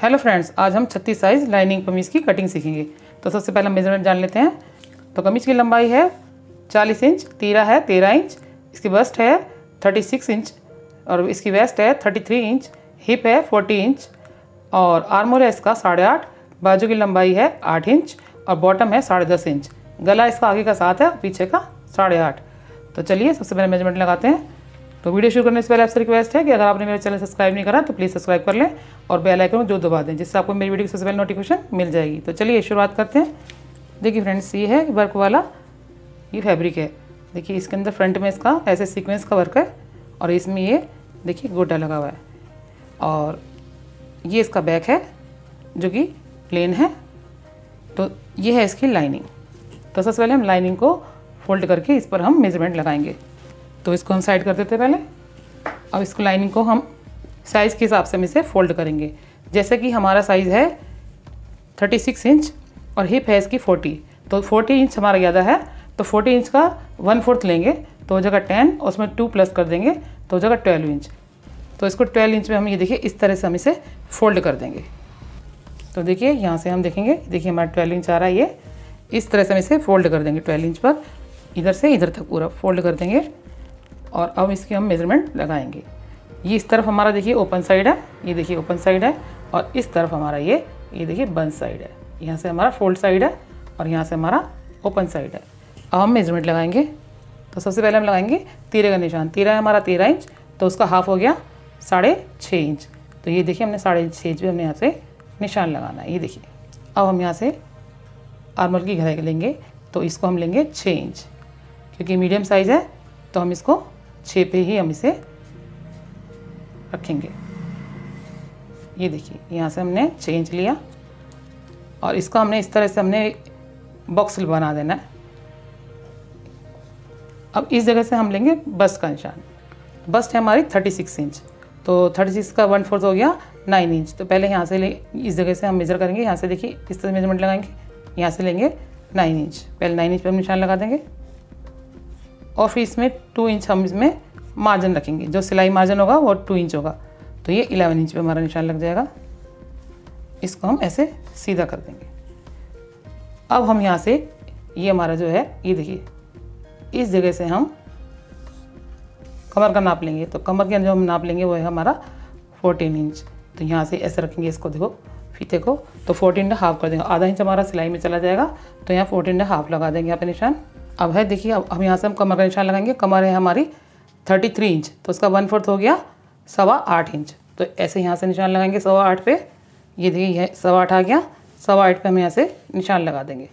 hello friends आज हम 36 size lining कमीज़ की कटिंग सीखेंगे तो सबसे पहले मेजरमेंट जान लेते हैं तो कमीज़ की लंबाई है 40 इंच तीरा है 13 इंच इसकी बस्ट है 36 इंच और इसकी वेस्ट है 33 इंच हिप है 40 इंच और आर्मोर है इसका साढ़े आठ बाजू की लंबाई है आठ इंच और बॉटम है साढ़े दस इंच गला इसका आगे का सात है पीछे का साढ़े आठ तो चलिए सबसे पहले मेजरमेंट लगाते हैं तो वीडियो शुरू करने से पहले आपसे रिक्वेस्ट है कि अगर आपने मेरा चैनल सब्सक्राइब नहीं करा तो प्लीज़ सब्सक्राइब कर लें और बेल आइकन जो दबा दें जिससे आपको मेरी वीडियो की सबसे पहले नोटिफिकेशन मिल जाएगी तो चलिए शुरुआत करते हैं देखिए फ्रेंड्स ये है वर्क वाला ये फैब्रिक है देखिए इसके अंदर फ्रंट में इसका ऐसे सीक्वेंस का वर्क है और इसमें ये देखिए गोटा लगा हुआ है और ये इसका बैक है जो कि प्लेन है तो ये है इसकी लाइनिंग तो सबसे पहले हम लाइनिंग को फोल्ड करके इस पर हम मेजरमेंट लगाएंगे तो इसको हम साइड कर देते पहले अब इसको लाइनिंग को हम साइज़ के हिसाब से हम इसे फोल्ड करेंगे जैसे कि हमारा साइज़ है 36 इंच और हिप है इसकी 40 तो 40 इंच हमारा ज़्यादा है तो 40 इंच का वन फोर्थ लेंगे तो हो जाएगा टेन और उसमें टू प्लस कर देंगे तो हो जाएगा ट्वेल्व इंच तो इसको ट्वेल्व इंच में हम ये देखिए इस तरह से हम इसे फोल्ड कर देंगे तो देखिए यहाँ से हम देखेंगे देखिए हमारा ट्वेल्व इंच आ रहा है ये इस तरह से हम इसे फोल्ड कर देंगे ट्वेल्व इंच पर इधर से इधर तक पूरा फोल्ड कर देंगे और अब इसके हम मेज़रमेंट लगाएंगे ये इस तरफ हमारा देखिए ओपन साइड है ये देखिए ओपन साइड है और इस तरफ हमारा ये ये देखिए बंद साइड है यहाँ से हमारा फोल्ड साइड है और यहाँ से हमारा ओपन साइड है अब हम मेजरमेंट लगाएंगे तो सबसे पहले हम लगाएंगे तीरे का निशान तीरा है हमारा तेरह इंच तो उसका हाफ हो गया साढ़े छः इंच तो ये देखिए हमने साढ़े छः इंच पर हमने यहाँ से निशान लगाना है ये देखिए अब हम यहाँ से आर्मल की गहराई लेंगे तो इसको हम लेंगे छः इंच क्योंकि मीडियम साइज़ है तो हम इसको छः पे ही हम इसे रखेंगे ये देखिए यहाँ से हमने चेंज लिया और इसको हमने इस तरह से हमने बॉक्स बना देना है अब इस जगह से हम लेंगे बस का निशान बस्ट है हमारी थर्टी सिक्स इंच तो थर्टी सिक्स का वन फोर्थ हो गया नाइन इंच तो पहले यहाँ से ले इस जगह से हम मेज़र करेंगे यहाँ से देखिए किस तरह मेजरमेंट लगाएंगे यहाँ से लेंगे नाइन इंच पहले नाइन इंच पर हम निशान लगा देंगे और फिर इसमें टू इंच हम इसमें मार्जिन रखेंगे जो सिलाई मार्जिन होगा वो टू इंच होगा तो ये इलेवन इंच पे हमारा निशान लग जाएगा इसको हम ऐसे सीधा कर देंगे अब हम यहाँ से ये हमारा जो है ये देखिए इस जगह से हम कमर का नाप लेंगे तो कमर के जो हम नाप लेंगे वो है हमारा फोर्टीन इंच तो यहाँ से ऐसे रखेंगे इसको देखो फीते को तो फोर्टीन हाफ कर देंगे आधा इंच हमारा सिलाई में चला जाएगा तो यहाँ फोर्टीन हाफ लगा देंगे यहाँ पे निशान अब है देखिए अब हम यहाँ से हम कमर का निशान लगाएंगे कमर है हमारी थर्टी थ्री इंच तो उसका वन फोर्थ हो गया सवा आठ इंच तो ऐसे यहाँ से निशान लगाएंगे सवा आठ पे ये देखिए यह सवा आठ आ गया सवा आठ पे हम यहाँ से निशान लगा देंगे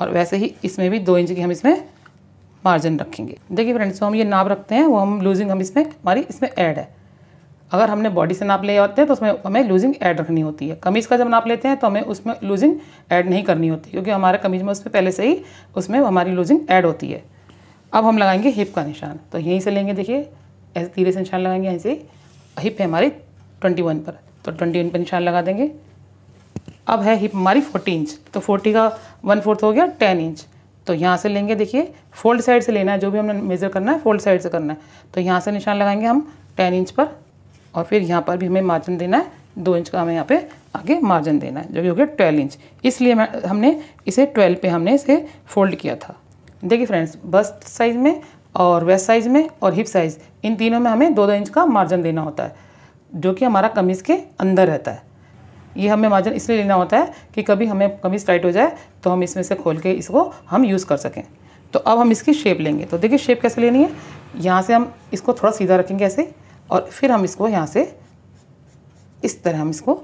और वैसे ही इसमें भी दो इंच की हम इसमें मार्जिन रखेंगे देखिए फ्रेंड्स हम ये नाप रखते हैं वो हम लूजिंग हम इसमें हमारी इसमें ऐड है अगर हमने बॉडी से नाप ले होते हैं तो उसमें हमें लूजिंग ऐड रखनी होती है कमीज़ का जब नाप लेते हैं तो हमें उसमें लूजिंग ऐड नहीं करनी होती क्योंकि हमारे कमीज़ में उस पर पहले से ही उसमें हमारी लूजिंग ऐड होती है अब हम लगाएंगे हिप का निशान तो यहीं से लेंगे देखिए ऐसे तीरे से निशान लगाएंगे यहीं से हिप है हमारी ट्वेंटी वन पर तो ट्वेंटी वन पर निशान लगा देंगे अब है हिप हमारी फोर्टी इंच तो फोर्टी का वन फोर्थ हो गया टेन इंच तो यहाँ से लेंगे देखिए फोल्ड साइड से लेना है जो भी हमने मेज़र करना है फोल्ड साइड से करना है तो यहाँ से निशान लगाएंगे हम टेन इंच पर और फिर यहाँ पर भी हमें मार्जिन देना है दो इंच का हमें यहाँ पे आगे मार्जिन देना है जो कि हो गया ट्वेल्व इंच इसलिए हमने इसे ट्वेल्व पे हमने इसे फोल्ड किया था देखिए फ्रेंड्स बस्ट साइज़ में और वेस्ट साइज़ में और हिप साइज़ इन तीनों में हमें दो दो इंच का मार्जिन देना होता है जो कि हमारा कमीज़ के अंदर रहता है ये हमें मार्जिन इसलिए लेना होता है कि कभी हमें कमीज़ टाइट हो जाए तो हम इसमें से खोल के इसको हम यूज़ कर सकें तो अब हम इसकी शेप लेंगे तो देखिए शेप कैसे लेनी है यहाँ से हम इसको थोड़ा सीधा रखेंगे ऐसे और फिर हम इसको यहाँ से इस तरह हम इसको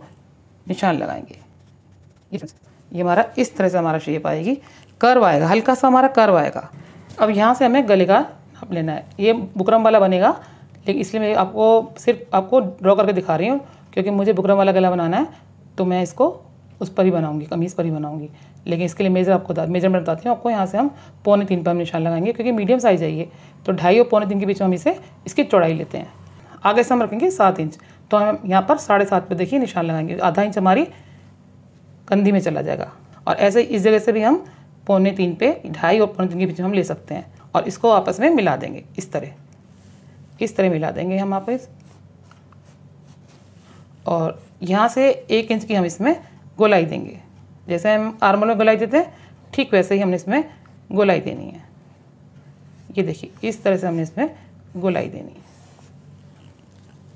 निशान लगाएंगे ये तो- हमारा इस तरह से हमारा शेप आएगी कर्व आएगा हल्का सा हमारा कर्व आएगा अब यहाँ से हमें गले का नाप लेना है ये बुकरम वाला बनेगा लेकिन इसलिए मैं आपको सिर्फ आपको ड्रॉ करके दिखा रही हूँ क्योंकि मुझे बुकरम वाला गला बनाना है तो मैं इसको उस पर ही बनाऊँगी कमीज़ पर ही बनाऊंगी लेकिन इसके लिए मेजर आपको मेजरमेंट बताती हूँ आपको यहाँ से हम पौने तीन पर हम निशान लगाएंगे क्योंकि मीडियम साइज़ है ये तो ढाई और पौने तीन के बीच में हम इसे इसकी चौड़ाई लेते हैं आगे से हम रखेंगे सात इंच तो हम यहाँ पर साढ़े सात पर देखिए निशान लगाएंगे आधा इंच हमारी कंधी में चला जाएगा और ऐसे इस जगह से भी हम पौने तीन पे ढाई और पौने तीन के बीच में हम ले सकते हैं और इसको आपस में मिला देंगे इस तरह इस तरह मिला देंगे हम आपस और यहाँ से एक इंच की हम इसमें गोलाई देंगे जैसे हम आर्मल में गोलाई देते हैं ठीक वैसे ही हमने इसमें गोलाई देनी है ये देखिए इस तरह से हमने इसमें गोलाई देनी है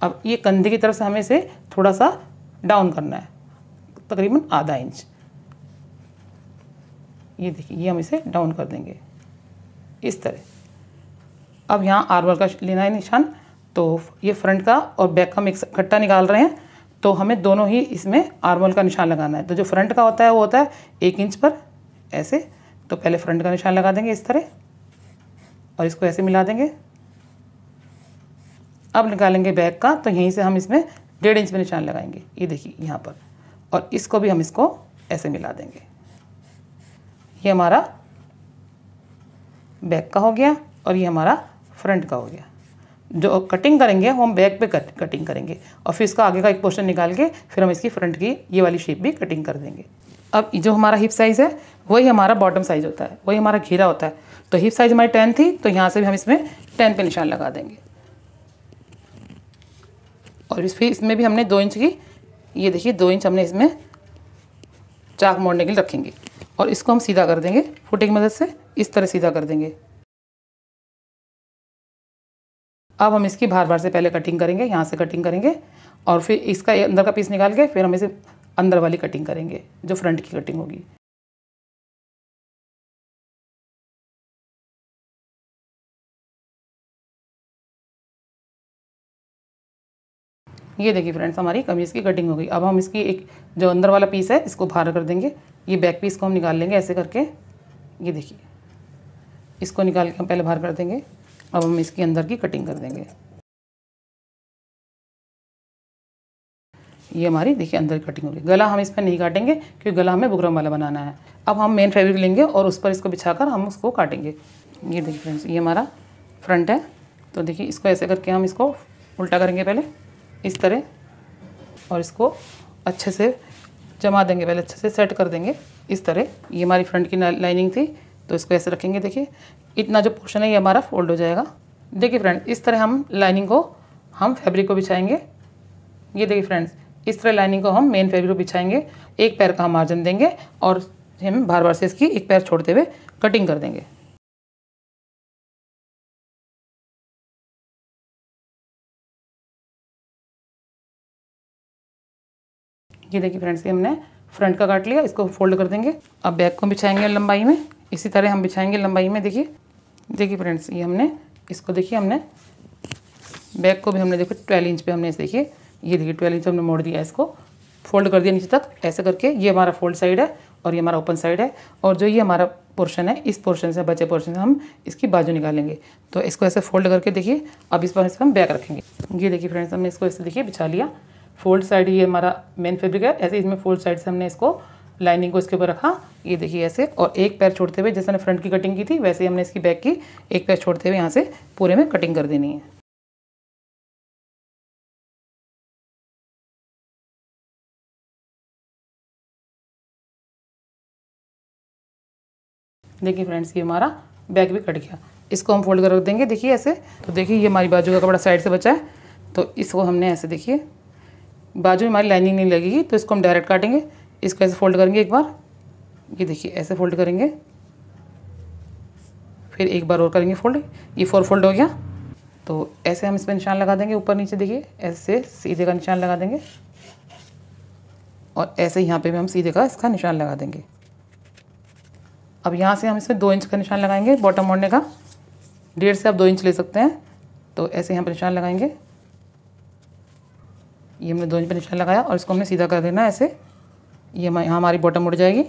अब ये कंधे की तरफ से हमें इसे थोड़ा सा डाउन करना है तकरीबन आधा इंच ये देखिए ये हम इसे डाउन कर देंगे इस तरह अब यहाँ आर्मर का लेना है निशान तो ये फ्रंट का और बैक का हम एक इकट्ठा निकाल रहे हैं तो हमें दोनों ही इसमें आर्मल का निशान लगाना है तो जो फ्रंट का होता है वो होता है एक इंच पर ऐसे तो पहले फ्रंट का निशान लगा देंगे इस तरह और इसको ऐसे मिला देंगे अब निकालेंगे बैक का तो यहीं से हम इसमें डेढ़ इंच में निशान लगाएंगे ये देखिए यहाँ पर और इसको भी हम इसको ऐसे मिला देंगे ये हमारा बैक का हो गया और ये हमारा फ्रंट का हो गया जो कटिंग करेंगे हम बैक पे कट कटिंग करेंगे और फिर इसका आगे का एक पोर्शन निकाल के फिर हम इसकी फ्रंट की ये वाली शेप भी कटिंग कर देंगे अब जो हमारा हिप साइज़ है वही हमारा बॉटम साइज़ होता है वही हमारा घेरा होता है तो हिप साइज़ हमारी टेन थी तो यहाँ से भी हम इसमें टेन पे निशान लगा देंगे और इस फिर इसमें भी हमने दो इंच की ये देखिए दो इंच हमने इसमें चाक मोड़ने के लिए रखेंगे और इसको हम सीधा कर देंगे फुटिंग की मदद से इस तरह सीधा कर देंगे अब हम इसकी बार बार से पहले कटिंग करेंगे यहाँ से कटिंग करेंगे और फिर इसका अंदर का पीस निकाल के फिर हम इसे अंदर वाली कटिंग करेंगे जो फ्रंट की कटिंग होगी ये देखिए फ्रेंड्स हमारी कमीज़ की कटिंग हो गई अब हम इसकी एक जो अंदर वाला पीस है इसको बाहर कर देंगे ये बैक पीस को हम निकाल लेंगे ऐसे करके ये देखिए इसको निकाल के हम पहले बाहर कर देंगे अब हम इसके अंदर की कटिंग कर देंगे ये हमारी देखिए अंदर की कटिंग होगी गला हम इस पर नहीं काटेंगे क्योंकि गला हमें बुकरम वाला बनाना है अब हम मेन फैब्रिक लेंगे और उस पर इसको बिछाकर हम उसको काटेंगे ये देखिए फ्रेंड्स ये हमारा फ्रंट है तो देखिए इसको ऐसे करके हम इसको उल्टा करेंगे पहले इस तरह और इसको अच्छे से जमा देंगे पहले अच्छे से सेट कर देंगे इस तरह ये हमारी फ्रंट की लाइनिंग थी तो इसको ऐसे रखेंगे देखिए इतना जो पोर्शन है ये हमारा फोल्ड हो जाएगा देखिए फ्रेंड्स इस तरह हम लाइनिंग को हम फैब्रिक को बिछाएंगे ये देखिए फ्रेंड्स इस तरह लाइनिंग को हम मेन फैब्रिक को बिछाएंगे एक पैर का हम मार्जिन देंगे और हम बार बार से इसकी एक पैर छोड़ते हुए कटिंग कर देंगे ये देखिए फ्रेंड्स ये हमने फ्रंट का काट लिया इसको फोल्ड कर देंगे अब बैक को बिछाएंगे लंबाई में इसी तरह हम बिछाएंगे लंबाई में देखिए देखिए फ्रेंड्स ये हमने इसको देखिए हमने बैक को भी हमने देखो ट्वेल्व इंच पे हमने इसे देखिए ये देखिए ट्वेल्व इंच हमने मोड़ दिया इसको फोल्ड कर दिया नीचे तक ऐसे करके ये हमारा फोल्ड साइड है और ये हमारा ओपन साइड है और जो ये हमारा पोर्शन है इस पोर्शन से बचे पोर्शन से हम इसकी बाजू निकालेंगे तो इसको ऐसे फोल्ड करके देखिए अब इस पर हम बैक रखेंगे ये देखिए फ्रेंड्स हमने इसको ऐसे देखिए बिछा लिया फोल्ड साइड ये हमारा मेन फेब्रिक है ऐसे इसमें फोल्ड साइड से हमने इसको लाइनिंग को इसके ऊपर रखा ये देखिए ऐसे और एक पैर छोड़ते हुए जैसे हमने फ्रंट की कटिंग की थी वैसे ही हमने इसकी बैक की एक पैर छोड़ते हुए यहाँ से पूरे में कटिंग कर देनी है देखिए फ्रेंड्स ये हमारा बैग भी कट गया इसको हम फोल्ड कर रख देंगे देखिए ऐसे तो देखिए ये हमारी बाजू का कपड़ा साइड से बचा है तो इसको हमने ऐसे देखिए बाजू हमारी लाइनिंग नहीं लगेगी तो इसको हम डायरेक्ट काटेंगे इसको ऐसे फोल्ड करेंगे एक बार ये देखिए ऐसे फोल्ड करेंगे फिर एक बार और करेंगे फोल्ड ये फोर फोल्ड हो गया तो ऐसे हम इस पर निशान लगा देंगे ऊपर नीचे देखिए ऐसे सीधे का निशान लगा देंगे और ऐसे यहाँ पे भी हम सीधे का इसका निशान लगा देंगे अब यहाँ से हम इसमें दो इंच का निशान लगाएंगे बॉटम मोड़ने का डेढ़ से आप दो इंच ले सकते हैं तो ऐसे यहाँ पर निशान लगाएंगे ये हमने दो इंच पर निशान लगाया और इसको हमने सीधा कर देना ऐसे ये हम यहाँ हमारी बॉटम उड़ जाएगी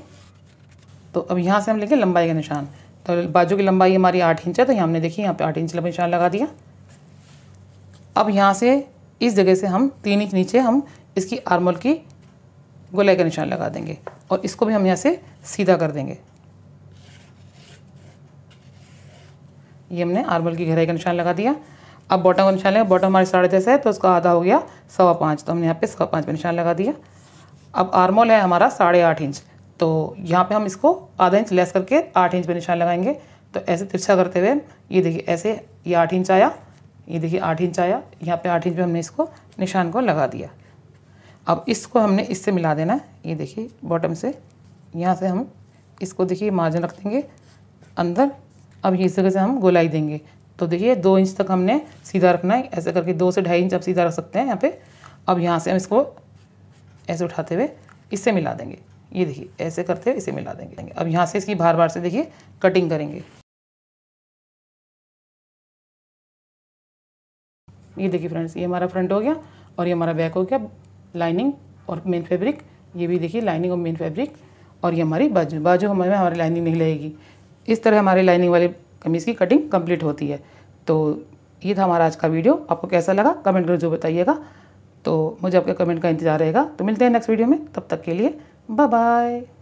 तो अब यहाँ से हम लेंगे लंबाई का निशान तो बाजू की लंबाई हमारी आठ इंच है तो यहाँ हमने देखी यहाँ पे आठ इंच लंबा निशान लगा दिया अब यहाँ से इस जगह से हम तीन इंच नीचे हम इसकी आर्मोल की गोलाई का निशान लगा देंगे और इसको भी हम यहाँ से सीधा कर देंगे ये हमने आर्मोल की गहराई का निशान लगा दिया अब बॉटम का निशान लगा बॉटम हमारे साढ़े दस है तो उसका आधा हो गया सवा पाँच तो हमने यहाँ पे सवा पाँच पर निशान लगा दिया अब आर्मोल है हमारा साढ़े आठ इंच तो यहाँ पे हम इसको आधा इंच लेस करके आठ इंच पर निशान लगाएंगे तो ऐसे तिरछा करते हुए ये देखिए ऐसे ये आठ इंच आया ये देखिए आठ इंच आया यहाँ पर आठ इंच पर हमने इसको निशान को लगा दिया अब इसको हमने इससे मिला देना ये देखिए बॉटम से यहाँ से हम इसको देखिए मार्जिन रख देंगे अंदर अब इस जगह से हम गोलाई देंगे तो देखिए दो इंच तक हमने सीधा रखना है ऐसे करके दो से ढाई इंच आप सीधा रख सकते हैं यहाँ पे अब यहाँ से हम इसको ऐसे उठाते हुए इससे मिला देंगे ये देखिए ऐसे करते हुए इसे मिला देंगे अब यहाँ से इसकी बार बार से देखिए कटिंग करेंगे ये देखिए फ्रेंड्स ये हमारा फ्रंट हो गया और ये हमारा बैक हो गया लाइनिंग और मेन फैब्रिक ये भी देखिए लाइनिंग और मेन फैब्रिक और ये हमारी बाजू बाजू हमारे हमारी लाइनिंग नहीं लगेगी इस तरह हमारे लाइनिंग वाले कमीज़ की कटिंग कंप्लीट होती है तो ये था हमारा आज का वीडियो आपको कैसा लगा कमेंट करके जो बताइएगा तो मुझे आपके कमेंट का इंतजार रहेगा तो मिलते हैं नेक्स्ट वीडियो में तब तक के लिए बाय बाय